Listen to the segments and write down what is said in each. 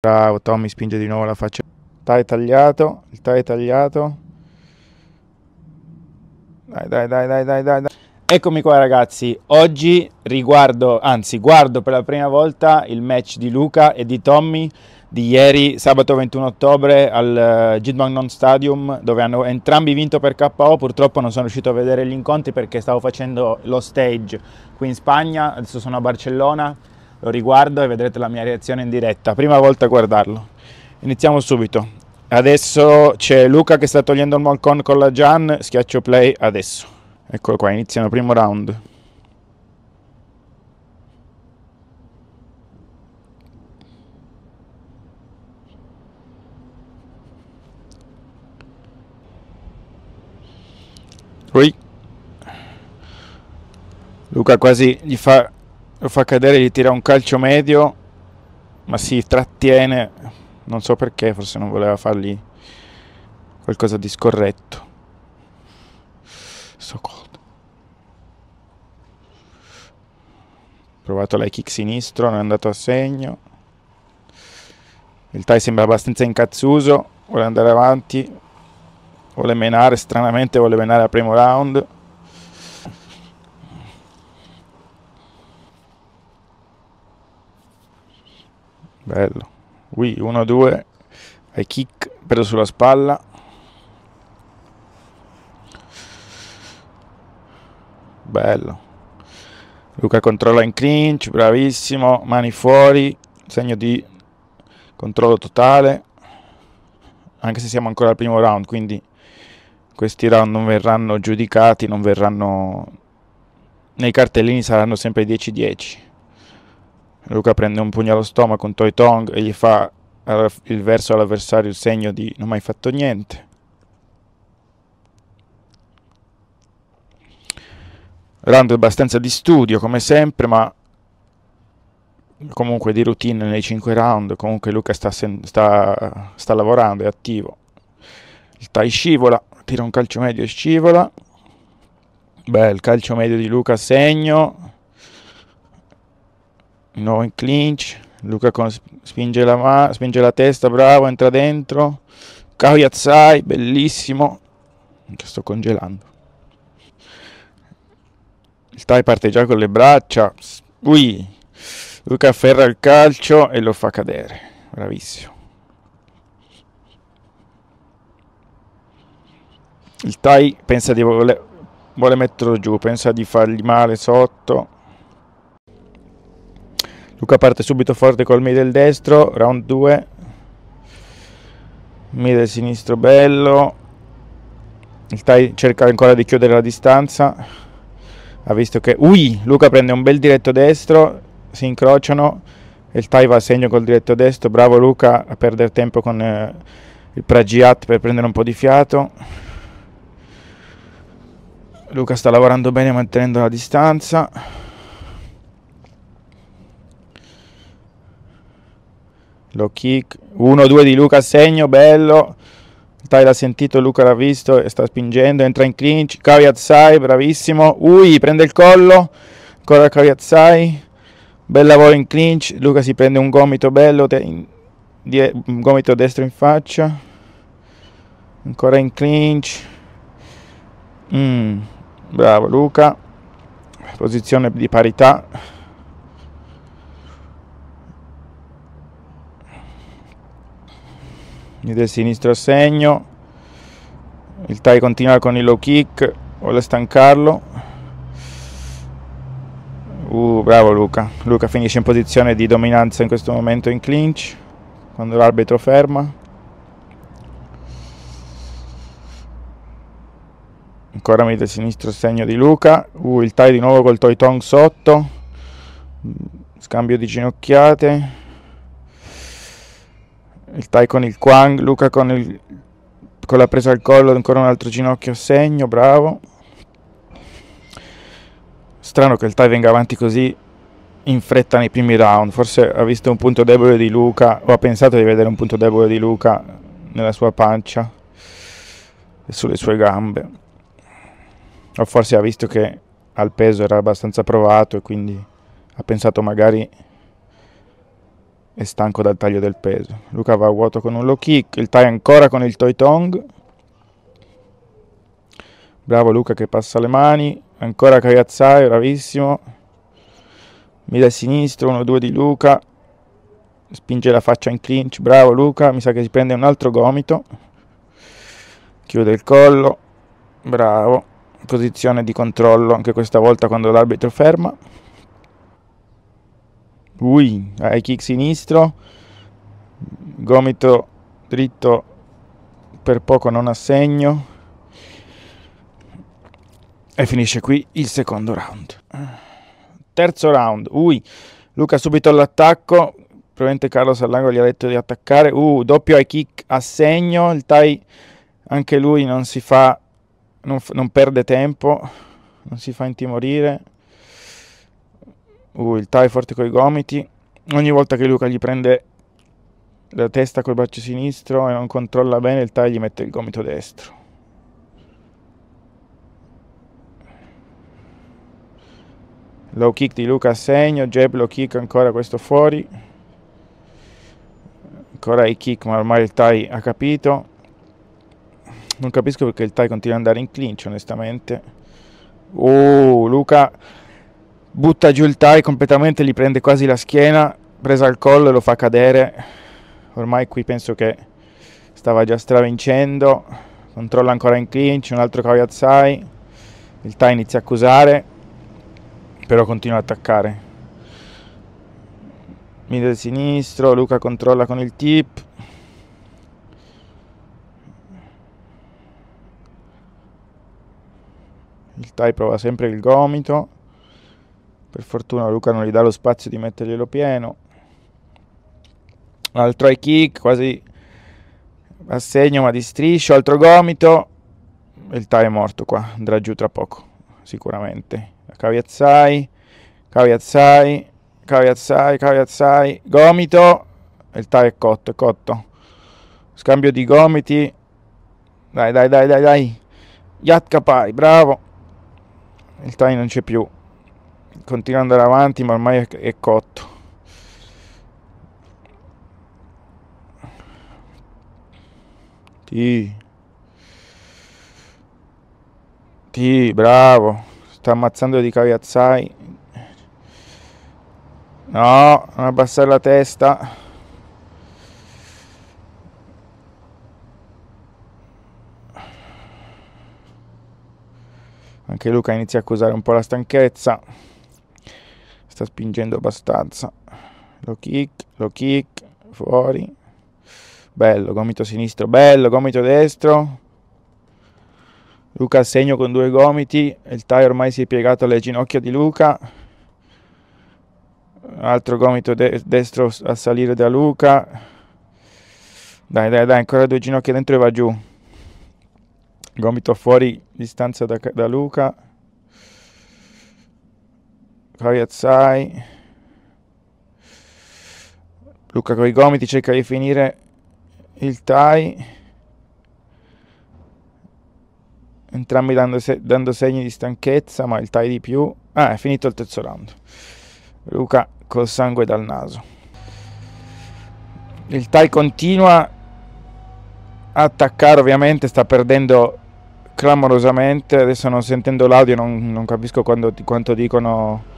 Bravo, Tommy spinge di nuovo la faccia. Tai tagliato, il tai tagliato. Dai, dai, dai, dai, dai, dai. Eccomi qua ragazzi, oggi riguardo, anzi guardo per la prima volta il match di Luca e di Tommy di ieri sabato 21 ottobre al Jitbang eh, Non Stadium dove hanno entrambi vinto per KO, purtroppo non sono riuscito a vedere gli incontri perché stavo facendo lo stage qui in Spagna, adesso sono a Barcellona lo riguardo e vedrete la mia reazione in diretta, prima volta a guardarlo. Iniziamo subito. Adesso c'è Luca che sta togliendo il Moncon con la Gian, schiaccio play adesso. Eccolo qua, iniziano il primo round. Ui. Luca quasi gli fa lo fa cadere, gli tira un calcio medio, ma si trattiene, non so perché, forse non voleva fargli qualcosa di scorretto. So cold. Provato lei kick sinistro, non è andato a segno. Il Tai sembra abbastanza incazzuso, vuole andare avanti, vuole menare, stranamente vuole menare al primo round. bello qui 1-2 ai kick preso sulla spalla bello Luca controlla in clinch bravissimo mani fuori segno di controllo totale anche se siamo ancora al primo round quindi questi round non verranno giudicati non verranno nei cartellini saranno sempre 10-10 Luca prende un pugno allo stomaco, con toy tong e gli fa il verso all'avversario il segno di non mai fatto niente. Round abbastanza di studio come sempre, ma comunque di routine nei 5 round. Comunque Luca sta, sta, sta lavorando, è attivo. Il Tai scivola, tira un calcio medio e scivola. Beh, il calcio medio di Luca segno di nuovo in clinch Luca con, spinge, la man, spinge la testa bravo entra dentro Kaoyatsai bellissimo che sto congelando il Tai parte già con le braccia Ui. Luca afferra il calcio e lo fa cadere bravissimo il Tai pensa di voler, vuole metterlo giù pensa di fargli male sotto Luca parte subito forte col middle destro, round 2, middle sinistro bello, il Tai cerca ancora di chiudere la distanza, ha visto che... Ui! Luca prende un bel diretto destro, si incrociano il Tai va a segno col diretto destro, bravo Luca a perdere tempo con eh, il Pragiat per prendere un po' di fiato. Luca sta lavorando bene mantenendo la distanza. Lo kick 1-2 di Luca, segno, bello. Tai l'ha sentito, Luca l'ha visto e sta spingendo, entra in clinch, Kaviatsai, bravissimo, Ui, prende il collo, ancora Kaviatsai, bel lavoro in clinch, Luca si prende un gomito bello, un gomito destro in faccia, ancora in clinch, mm, bravo Luca, posizione di parità, del sinistro a segno il tie continua con il low kick vuole stancarlo uh bravo Luca Luca finisce in posizione di dominanza in questo momento in clinch quando l'arbitro ferma ancora mette il sinistro segno di Luca uh il tie di nuovo col Toy Tong sotto scambio di ginocchiate il Tai con il Quang, Luca con, il, con la presa al collo, ancora un altro ginocchio a segno, bravo. Strano che il Tai venga avanti così in fretta nei primi round, forse ha visto un punto debole di Luca o ha pensato di vedere un punto debole di Luca nella sua pancia e sulle sue gambe. O forse ha visto che al peso era abbastanza provato e quindi ha pensato magari è stanco dal taglio del peso. Luca va a vuoto con un low kick, il tie ancora con il toy tong. Bravo Luca che passa le mani, ancora Cagliazzai, bravissimo. Mira a sinistro, 1-2 di Luca. Spinge la faccia in clinch, bravo Luca, mi sa che si prende un altro gomito. Chiude il collo, bravo. Posizione di controllo anche questa volta quando l'arbitro ferma. Ui, high kick sinistro, gomito dritto per poco non assegno. E finisce qui il secondo round. Terzo round, ui, Luca subito all'attacco. Probabilmente Carlo Sallago gli ha detto di attaccare. Uh, doppio high kick assegno, Il Tai anche lui non si fa, non, non perde tempo, non si fa intimorire. Uh, il Tai forte coi gomiti. Ogni volta che Luca gli prende la testa col braccio sinistro e non controlla bene, il Tai gli mette il gomito destro. Low kick di Luca a segno, jab low kick ancora questo fuori. Ancora i kick, ma ormai il Tai ha capito. Non capisco perché il Tai continua ad andare in clinch, onestamente. Oh, Luca butta giù il tie completamente, gli prende quasi la schiena, presa al collo e lo fa cadere. Ormai qui penso che stava già stravincendo, controlla ancora in clinch, un altro Kawayatsai, il tie inizia a accusare, però continua a attaccare. Middle sinistro, Luca controlla con il tip, il Tai prova sempre il gomito per fortuna Luca non gli dà lo spazio di metterglielo pieno. Altro high kick, quasi a segno ma di striscio, altro gomito. Il Tai è morto qua, andrà giù tra poco, sicuramente. Caviazzai, caviazzai, caviazzai, caviazzai, gomito. Il Tai è cotto, è cotto. Scambio di gomiti. Dai, dai, dai, dai, dai. Yatka Pai, bravo. Il Tai non c'è più continua ad andare avanti ma ormai è, cotto Ti. Ti, bravo. Sta ammazzando di caviazzai. No, non abbassare la testa. Anche Luca inizia a accusare un po' la stanchezza sta spingendo abbastanza lo kick, lo kick, fuori bello, gomito sinistro, bello, gomito destro Luca al segno con due gomiti il tie ormai si è piegato alle ginocchia di Luca altro gomito de destro a salire da Luca dai dai dai ancora due ginocchia dentro e va giù gomito fuori distanza da, da Luca Cori Luca con i gomiti cerca di finire il tie, entrambi dando, se- dando segni di stanchezza, ma il tie di più. Ah, è finito il terzo round. Luca col sangue dal naso. Il tie continua a attaccare, ovviamente sta perdendo clamorosamente, adesso non sentendo l'audio non, non capisco quando, quanto dicono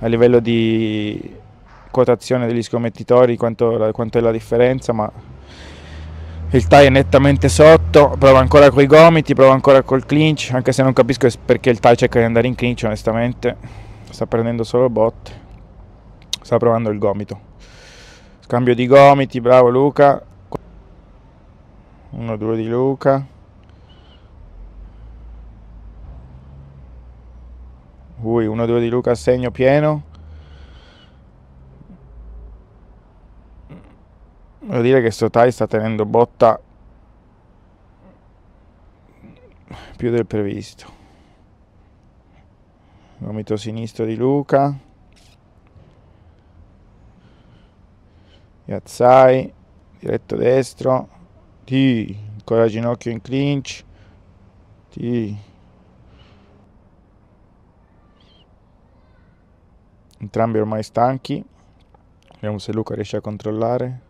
a livello di quotazione degli scommettitori quanto, quanto è la differenza, ma il tie è nettamente sotto, prova ancora coi gomiti, prova ancora col clinch, anche se non capisco perché il tie cerca di andare in clinch onestamente, sta prendendo solo botte, sta provando il gomito. Scambio di gomiti, bravo Luca. 1-2 di Luca. Ui, 1-2 di Luca, a segno pieno. Devo dire che sto Sotai sta tenendo botta più del previsto. Gomito sinistro di Luca. Yazzai, diretto destro. T, ancora ginocchio in clinch. T. entrambi ormai stanchi. Vediamo se Luca riesce a controllare.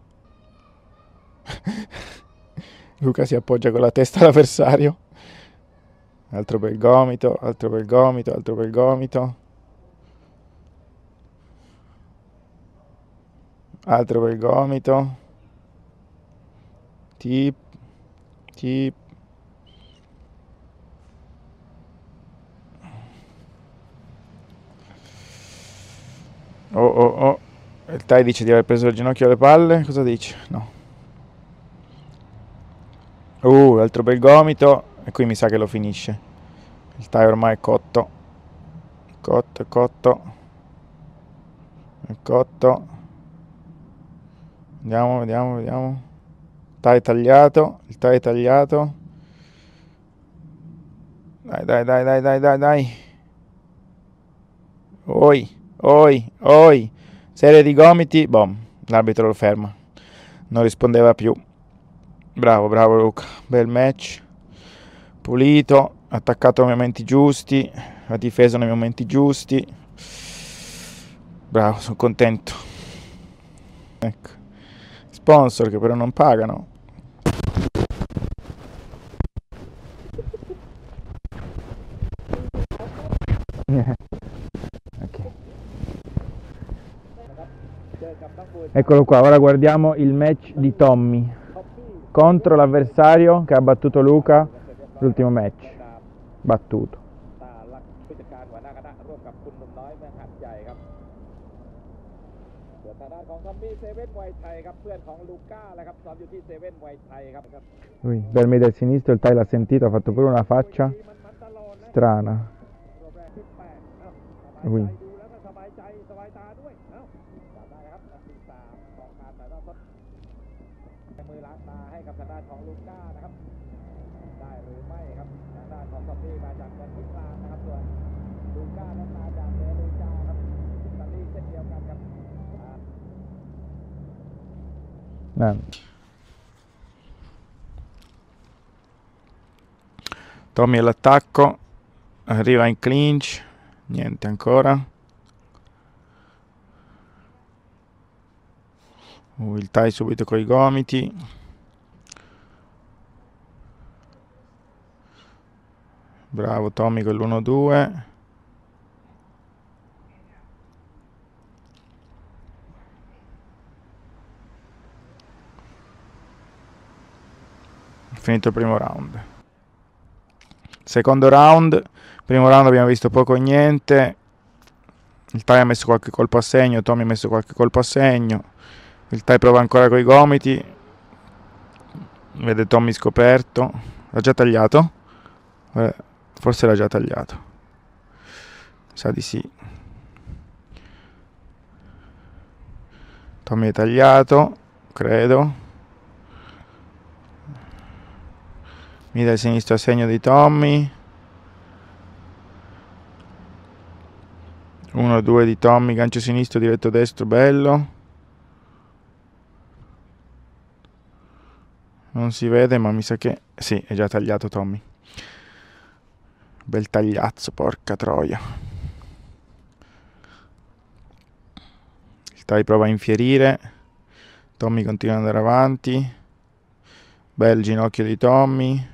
Luca si appoggia con la testa all'avversario. Altro bel gomito, altro bel gomito, altro bel gomito. Altro bel gomito. Tip, tip. Oh oh oh. Il Tai dice di aver preso il ginocchio alle palle. Cosa dice? No. Uh, altro bel gomito. E qui mi sa che lo finisce. Il Tai ormai è cotto. Cotto, cotto. È cotto. Vediamo, vediamo, vediamo. Il Tai tagliato. Il Tai tagliato. Dai, dai, dai, dai, dai, dai, dai. Oi oi, oi, serie di gomiti, bom, l'arbitro lo ferma, non rispondeva più. Bravo, bravo Luca, bel match, pulito, attaccato nei momenti giusti, ha difeso nei momenti giusti. Bravo, sono contento. Ecco. Sponsor che però non pagano. Eccolo qua, ora guardiamo il match di Tommy contro l'avversario che ha battuto Luca l'ultimo match. Battuto. Lui, me del sinistro, il Tai l'ha sentito, ha fatto pure una faccia strana. Lui. ลุ้นหน้านะครับได้หรือไม่ครับทางด้านของกัปปี้มาจากเมืองพิกลางนะครับ ส่วนลูก้านั้นมาจากเบลูจาครับอิตาลีเช่นเดียวกันครับนั่นโตมี l'attacco arriva in clinch niente ancora il tie subito coi gomiti Bravo Tommy con l'1-2. Finito il primo round. Secondo round, primo round abbiamo visto poco o niente. Il Tai ha messo qualche colpo a segno, Tommy ha messo qualche colpo a segno. Il Tai prova ancora con i gomiti. Vede Tommy scoperto. L'ha già tagliato. Guarda Forse l'ha già tagliato. Sa di sì. Tommy è tagliato, credo. Mi dai sinistro a segno di Tommy. 1-2 di Tommy, gancio sinistro, diretto destro, bello. Non si vede, ma mi sa che... Sì, è già tagliato Tommy. Bel tagliazzo, porca troia. Il Tai prova a infierire. Tommy continua ad andare avanti. Bel ginocchio di Tommy.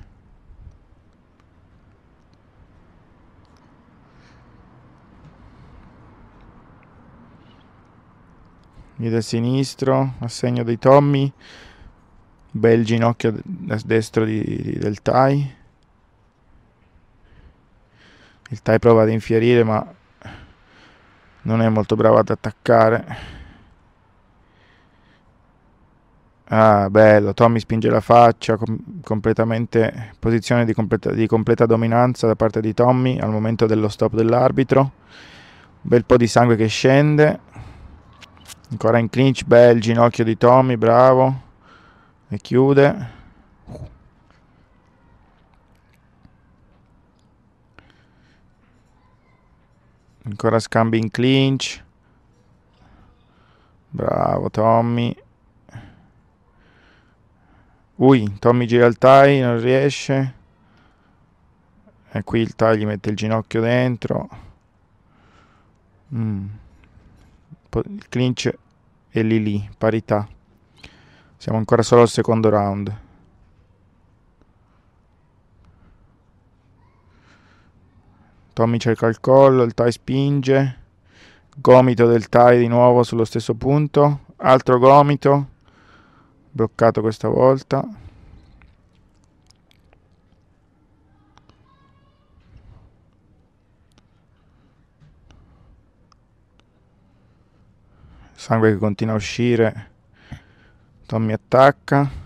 Piede sinistro, segno di Tommy. Bel ginocchio a destro di, di, del Tai il Tai prova ad infierire ma non è molto bravo ad attaccare ah bello Tommy spinge la faccia com completamente posizione di completa, di completa dominanza da parte di Tommy al momento dello stop dell'arbitro bel po' di sangue che scende ancora in clinch bel ginocchio di Tommy bravo e chiude ancora scambi in clinch bravo Tommy ui Tommy gira il tie non riesce e qui il tie gli mette il ginocchio dentro mm. il clinch è lì lì parità siamo ancora solo al secondo round Tommy cerca il collo, il Tai spinge, gomito del Tai di nuovo sullo stesso punto, altro gomito, bloccato questa volta. Sangue che continua a uscire, Tommy attacca.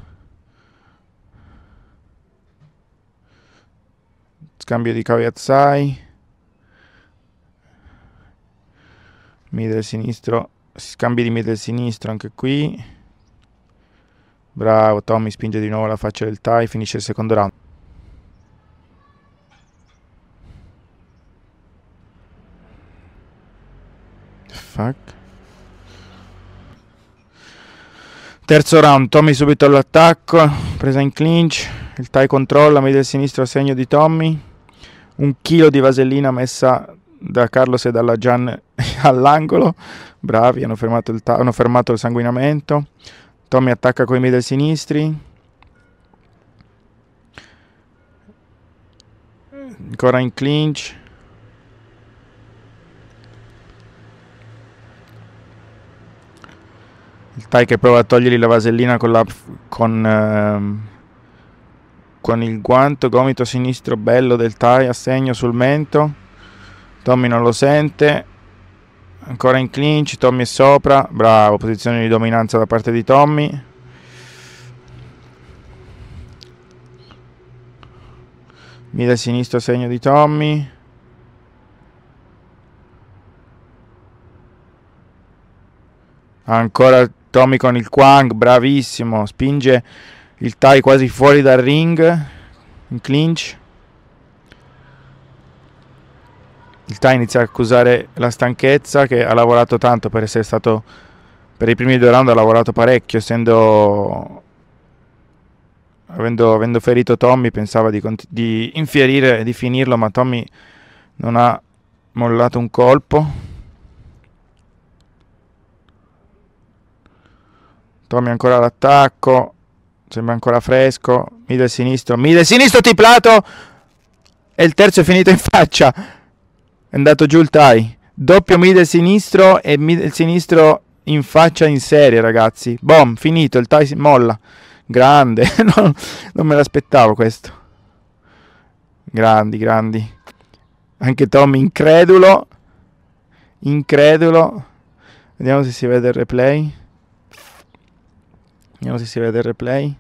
scambio di caviazzai. middle sinistro scambi di middle sinistro anche qui bravo Tommy spinge di nuovo la faccia del tie finisce il secondo round fuck Terzo round, Tommy subito all'attacco, presa in clinch, il tie controlla, media sinistro a segno di Tommy, un chilo di vasellina messa da Carlos e dalla Gian all'angolo, bravi, hanno fermato, il ta- hanno fermato il sanguinamento. Tommy attacca con i middle sinistri. Ancora in clinch. Il Tai che prova a togliergli la vasellina con, la, con, ehm, con il guanto, gomito sinistro bello del Tai a segno sul mento. Tommy non lo sente ancora in clinch, Tommy è sopra, bravo, posizione di dominanza da parte di Tommy. Mira sinistro segno di Tommy. Ancora Tommy con il Quang, bravissimo, spinge il Tai quasi fuori dal ring, in clinch. il TAI inizia a accusare la stanchezza che ha lavorato tanto per essere stato per i primi due round ha lavorato parecchio essendo avendo, avendo ferito Tommy pensava di, di infierire e di finirlo ma Tommy non ha mollato un colpo Tommy ancora all'attacco sembra ancora fresco middle sinistro middle sinistro tiplato e il terzo è finito in faccia è andato giù il tie. Doppio middle sinistro e middle sinistro in faccia in serie, ragazzi. Bom, finito, il tie si molla. Grande, non, non me l'aspettavo questo. Grandi, grandi. Anche Tom incredulo. Incredulo. Vediamo se si vede il replay. Vediamo se si vede il replay.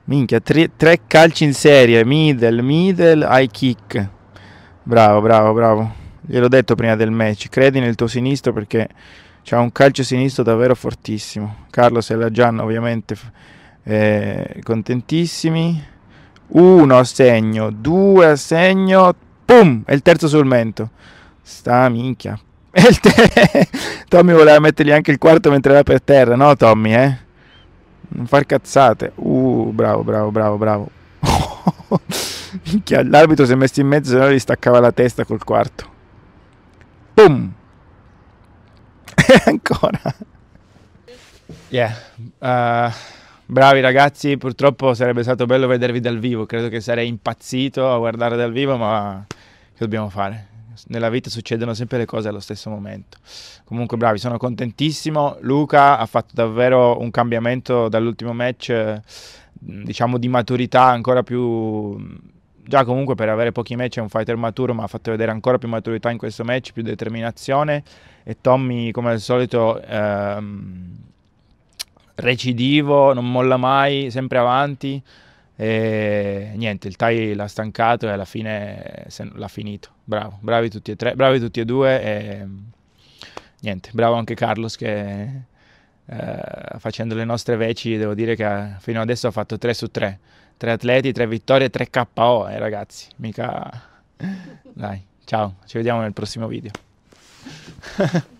Minchia, tre, tre calci in serie, middle, middle, high kick. Bravo, bravo, bravo. Gliel'ho detto prima del match, credi nel tuo sinistro perché c'ha un calcio sinistro davvero fortissimo. Carlo e la Gianna ovviamente eh, contentissimi. Uno a segno, due a segno, pum! E il terzo sul mento. Sta minchia. E il te- Tommy voleva mettergli anche il quarto mentre era per terra, no Tommy, eh? Non far cazzate. Uh, bravo, bravo, bravo, bravo. Minchia, l'arbitro si è messo in mezzo, se no gli staccava la testa col quarto. Boom! E ancora. Yeah. Uh, bravi ragazzi, purtroppo sarebbe stato bello vedervi dal vivo. Credo che sarei impazzito a guardare dal vivo, ma che dobbiamo fare? nella vita succedono sempre le cose allo stesso momento. Comunque, bravi, sono contentissimo. Luca ha fatto davvero un cambiamento dall'ultimo match, eh, diciamo di maturità ancora più Già comunque per avere pochi match è un fighter maturo, ma ha fatto vedere ancora più maturità in questo match, più determinazione. E Tommy, come al solito, ehm, recidivo, non molla mai, sempre avanti. E niente, il Tai l'ha stancato e alla fine l'ha finito. Bravo, bravi tutti e tre, bravi tutti e due. E niente, bravo anche Carlos che eh, facendo le nostre veci, devo dire che eh, fino adesso ha fatto 3 su 3 tre atleti, tre vittorie, tre KO, eh, ragazzi, mica... Dai, ciao, ci vediamo nel prossimo video.